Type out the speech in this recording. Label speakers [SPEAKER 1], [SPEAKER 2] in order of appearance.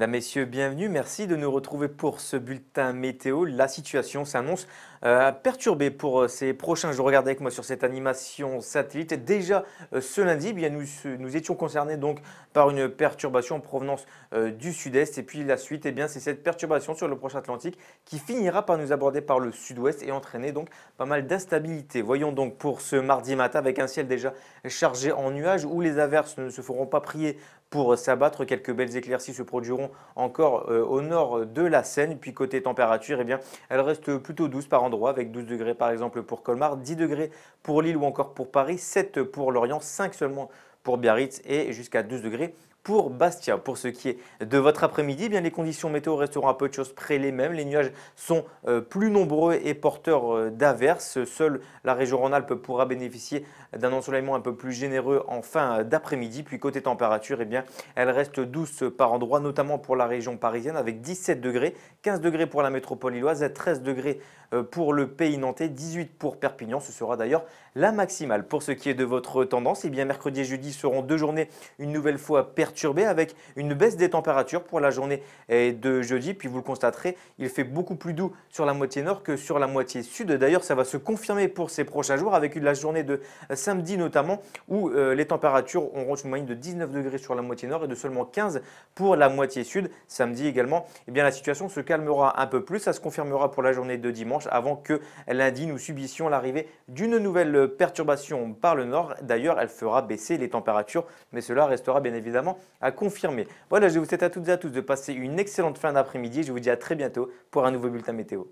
[SPEAKER 1] Mesdames, Messieurs, bienvenue. Merci de nous retrouver pour ce bulletin météo. La situation s'annonce euh, perturbée pour euh, ces prochains jours. Regardez avec moi sur cette animation satellite. Déjà euh, ce lundi, eh bien, nous, nous, étions concernés donc par une perturbation en provenance du sud-est. Et puis la suite, eh bien, c'est cette perturbation sur le proche Atlantique qui finira par nous aborder par le sud-ouest et entraîner donc pas mal d'instabilité. Voyons donc pour ce mardi matin avec un ciel déjà chargé en nuages où les averses ne se feront pas prier pour s'abattre. Quelques belles éclaircies se produiront encore euh, au nord de la Seine. Puis côté température, eh bien, elle reste plutôt douce par endroit avec 12 degrés par exemple pour Colmar, 10 degrés pour Lille ou encore pour Paris, 7 pour Lorient, 5 seulement pour Biarritz et jusqu'à 12 degrés pour Bastia. Pour ce qui est de votre après-midi, eh bien les conditions météo resteront à peu de choses près les mêmes. Les nuages sont euh, plus nombreux et porteurs euh, d'averses. Seule la région Rhône-Alpes pourra bénéficier d'un ensoleillement un peu plus généreux en fin euh, d'après-midi. Puis côté température, eh bien elle reste douce par endroits, notamment pour la région parisienne avec 17 degrés, 15 degrés pour la métropole lilloise, 13 degrés pour le pays nantais, 18 pour Perpignan. Ce sera d'ailleurs la maximale. Pour ce qui est de votre tendance, eh bien mercredi et jeudi seront deux journées une nouvelle fois perpignan perturbé avec une baisse des températures pour la journée de jeudi. Puis vous le constaterez, il fait beaucoup plus doux sur la moitié nord que sur la moitié sud. D'ailleurs, ça va se confirmer pour ces prochains jours avec la journée de samedi notamment où euh, les températures auront une moyenne de 19 degrés sur la moitié nord et de seulement 15 pour la moitié sud. Samedi également, eh bien, la situation se calmera un peu plus. Ça se confirmera pour la journée de dimanche avant que lundi nous subissions l'arrivée d'une nouvelle perturbation par le nord. D'ailleurs, elle fera baisser les températures, mais cela restera bien évidemment à confirmer. Voilà, je vous souhaite à toutes et à tous de passer une excellente fin d'après-midi. Je vous dis à très bientôt pour un nouveau bulletin météo.